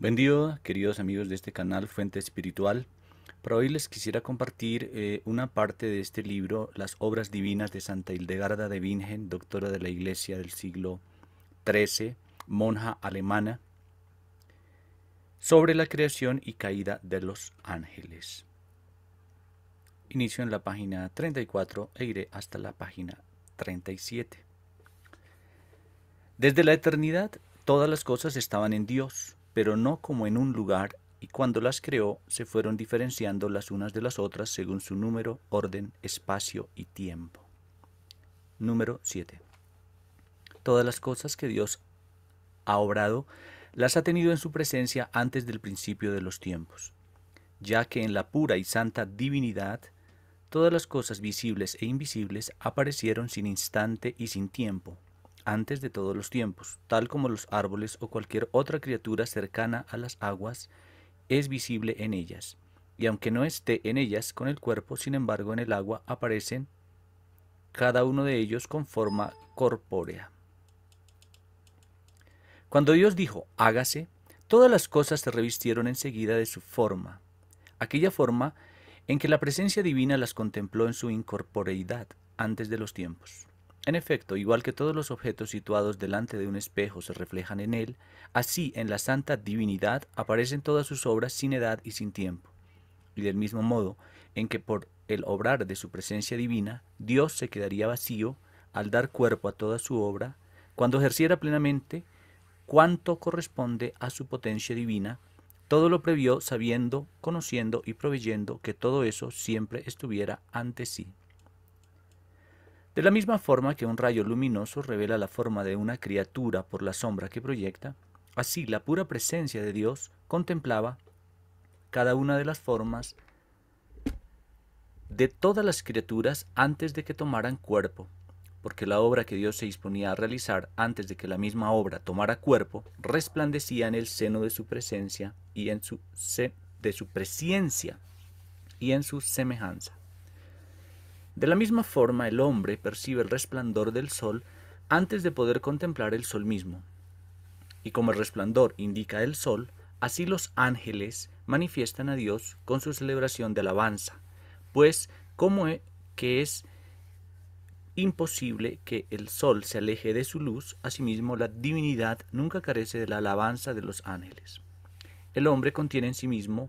Buen queridos amigos de este canal Fuente Espiritual. Para hoy les quisiera compartir eh, una parte de este libro, Las Obras Divinas de Santa Hildegarda de Bingen, doctora de la Iglesia del siglo XIII, monja alemana, sobre la creación y caída de los ángeles. Inicio en la página 34 e iré hasta la página 37. Desde la eternidad, todas las cosas estaban en Dios pero no como en un lugar, y cuando las creó se fueron diferenciando las unas de las otras según su número, orden, espacio y tiempo. Número 7. Todas las cosas que Dios ha obrado las ha tenido en su presencia antes del principio de los tiempos, ya que en la pura y santa divinidad todas las cosas visibles e invisibles aparecieron sin instante y sin tiempo, antes de todos los tiempos, tal como los árboles o cualquier otra criatura cercana a las aguas, es visible en ellas. Y aunque no esté en ellas con el cuerpo, sin embargo en el agua aparecen cada uno de ellos con forma corpórea. Cuando Dios dijo, hágase, todas las cosas se revistieron enseguida de su forma, aquella forma en que la presencia divina las contempló en su incorporeidad antes de los tiempos. En efecto, igual que todos los objetos situados delante de un espejo se reflejan en él, así en la santa divinidad aparecen todas sus obras sin edad y sin tiempo. Y del mismo modo en que por el obrar de su presencia divina, Dios se quedaría vacío al dar cuerpo a toda su obra, cuando ejerciera plenamente cuanto corresponde a su potencia divina, todo lo previó sabiendo, conociendo y proveyendo que todo eso siempre estuviera ante sí. De la misma forma que un rayo luminoso revela la forma de una criatura por la sombra que proyecta, así la pura presencia de Dios contemplaba cada una de las formas de todas las criaturas antes de que tomaran cuerpo, porque la obra que Dios se disponía a realizar antes de que la misma obra tomara cuerpo resplandecía en el seno de su presencia y en su de su presencia y en su semejanza. De la misma forma, el hombre percibe el resplandor del sol antes de poder contemplar el sol mismo. Y como el resplandor indica el sol, así los ángeles manifiestan a Dios con su celebración de alabanza, pues como es que es imposible que el sol se aleje de su luz, asimismo la divinidad nunca carece de la alabanza de los ángeles. El hombre contiene en sí mismo,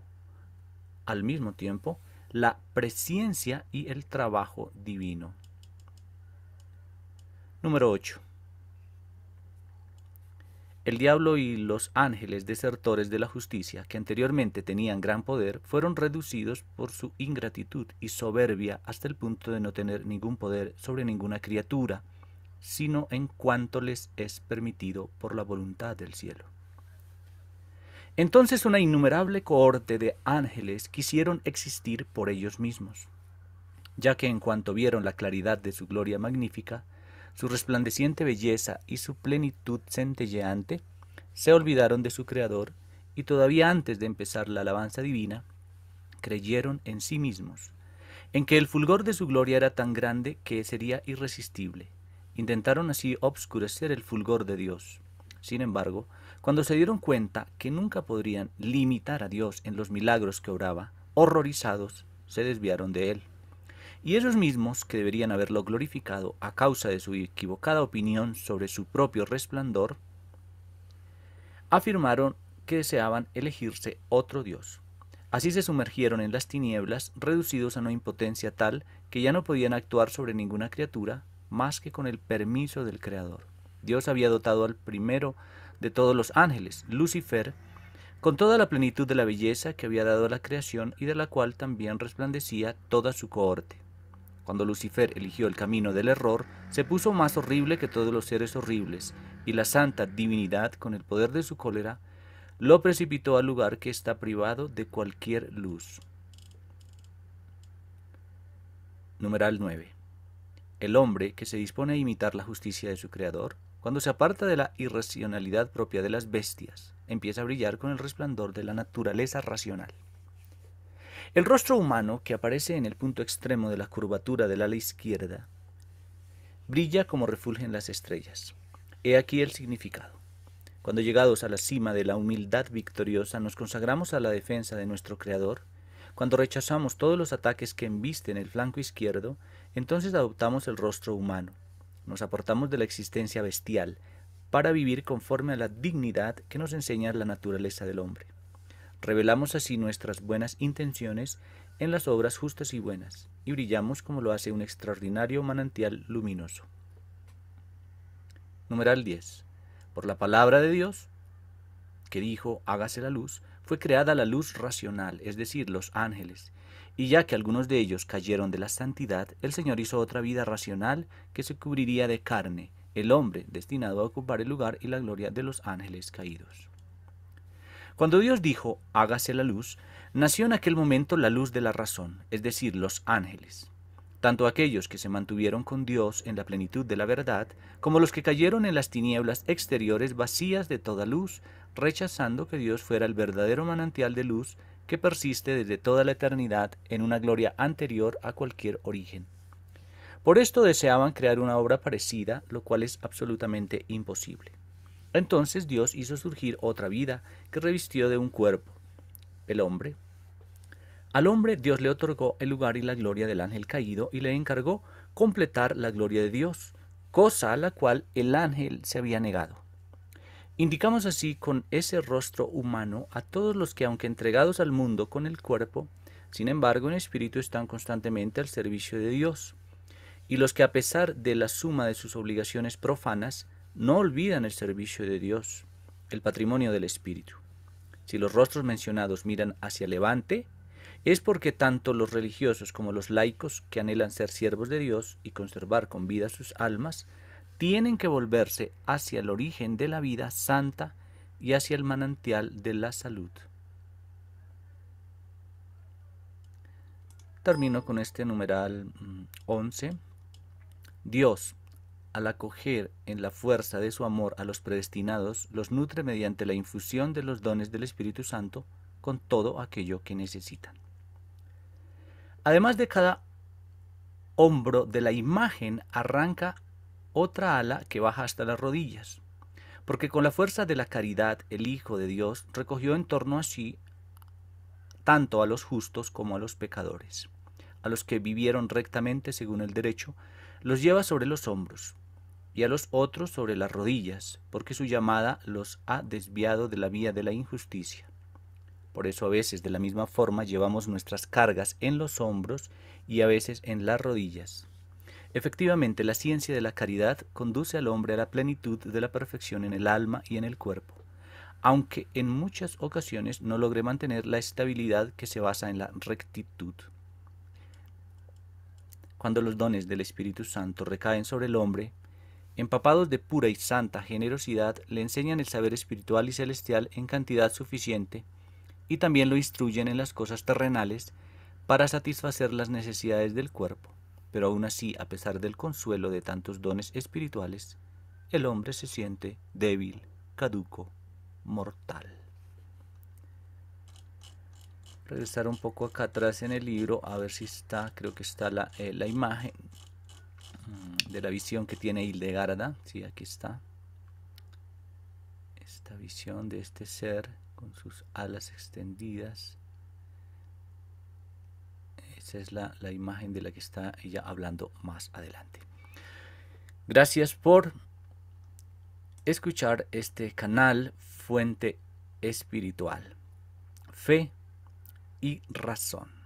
al mismo tiempo, la presencia y el trabajo divino. Número 8. El diablo y los ángeles desertores de la justicia, que anteriormente tenían gran poder, fueron reducidos por su ingratitud y soberbia hasta el punto de no tener ningún poder sobre ninguna criatura, sino en cuanto les es permitido por la voluntad del cielo. Entonces una innumerable cohorte de ángeles quisieron existir por ellos mismos, ya que en cuanto vieron la claridad de su gloria magnífica, su resplandeciente belleza y su plenitud centelleante, se olvidaron de su Creador y todavía antes de empezar la alabanza divina, creyeron en sí mismos, en que el fulgor de su gloria era tan grande que sería irresistible. Intentaron así obscurecer el fulgor de Dios. Sin embargo, cuando se dieron cuenta que nunca podrían limitar a Dios en los milagros que obraba, horrorizados, se desviaron de él. Y esos mismos que deberían haberlo glorificado a causa de su equivocada opinión sobre su propio resplandor, afirmaron que deseaban elegirse otro Dios. Así se sumergieron en las tinieblas, reducidos a una impotencia tal que ya no podían actuar sobre ninguna criatura más que con el permiso del Creador. Dios había dotado al primero de todos los ángeles, Lucifer, con toda la plenitud de la belleza que había dado a la creación y de la cual también resplandecía toda su cohorte. Cuando Lucifer eligió el camino del error, se puso más horrible que todos los seres horribles, y la santa divinidad, con el poder de su cólera, lo precipitó al lugar que está privado de cualquier luz. Numeral 9. El hombre que se dispone a imitar la justicia de su Creador cuando se aparta de la irracionalidad propia de las bestias, empieza a brillar con el resplandor de la naturaleza racional. El rostro humano, que aparece en el punto extremo de la curvatura del ala izquierda, brilla como refulgen las estrellas. He aquí el significado. Cuando llegados a la cima de la humildad victoriosa nos consagramos a la defensa de nuestro Creador, cuando rechazamos todos los ataques que embisten el flanco izquierdo, entonces adoptamos el rostro humano, nos aportamos de la existencia bestial para vivir conforme a la dignidad que nos enseña la naturaleza del hombre. Revelamos así nuestras buenas intenciones en las obras justas y buenas, y brillamos como lo hace un extraordinario manantial luminoso. Numeral 10. Por la palabra de Dios, que dijo, hágase la luz, fue creada la luz racional, es decir, los ángeles, y ya que algunos de ellos cayeron de la santidad, el Señor hizo otra vida racional que se cubriría de carne, el hombre destinado a ocupar el lugar y la gloria de los ángeles caídos. Cuando Dios dijo, hágase la luz, nació en aquel momento la luz de la razón, es decir, los ángeles. Tanto aquellos que se mantuvieron con Dios en la plenitud de la verdad, como los que cayeron en las tinieblas exteriores vacías de toda luz, rechazando que Dios fuera el verdadero manantial de luz que persiste desde toda la eternidad en una gloria anterior a cualquier origen. Por esto deseaban crear una obra parecida, lo cual es absolutamente imposible. Entonces Dios hizo surgir otra vida que revistió de un cuerpo, el hombre. Al hombre Dios le otorgó el lugar y la gloria del ángel caído y le encargó completar la gloria de Dios, cosa a la cual el ángel se había negado. Indicamos así con ese rostro humano a todos los que, aunque entregados al mundo con el cuerpo, sin embargo en espíritu están constantemente al servicio de Dios, y los que a pesar de la suma de sus obligaciones profanas, no olvidan el servicio de Dios, el patrimonio del espíritu. Si los rostros mencionados miran hacia levante, es porque tanto los religiosos como los laicos que anhelan ser siervos de Dios y conservar con vida sus almas, tienen que volverse hacia el origen de la vida santa y hacia el manantial de la salud. Termino con este numeral 11. Mm, Dios, al acoger en la fuerza de su amor a los predestinados, los nutre mediante la infusión de los dones del Espíritu Santo con todo aquello que necesitan. Además de cada hombro de la imagen arranca otra ala que baja hasta las rodillas. Porque con la fuerza de la caridad el Hijo de Dios recogió en torno a sí tanto a los justos como a los pecadores, a los que vivieron rectamente según el derecho, los lleva sobre los hombros, y a los otros sobre las rodillas, porque su llamada los ha desviado de la vía de la injusticia. Por eso a veces de la misma forma llevamos nuestras cargas en los hombros y a veces en las rodillas, Efectivamente, la ciencia de la caridad conduce al hombre a la plenitud de la perfección en el alma y en el cuerpo, aunque en muchas ocasiones no logre mantener la estabilidad que se basa en la rectitud. Cuando los dones del Espíritu Santo recaen sobre el hombre, empapados de pura y santa generosidad, le enseñan el saber espiritual y celestial en cantidad suficiente, y también lo instruyen en las cosas terrenales para satisfacer las necesidades del cuerpo pero aún así, a pesar del consuelo de tantos dones espirituales, el hombre se siente débil, caduco, mortal. Regresar un poco acá atrás en el libro, a ver si está, creo que está la, eh, imagen mm, de la visión que tiene Hildegarda. ¿ah? Sí, aquí está. Esta visión de este ser con sus alas extendidas esa es la, la imagen de la que está ella hablando más adelante. Gracias por escuchar este canal Fuente Espiritual. Fe y razón.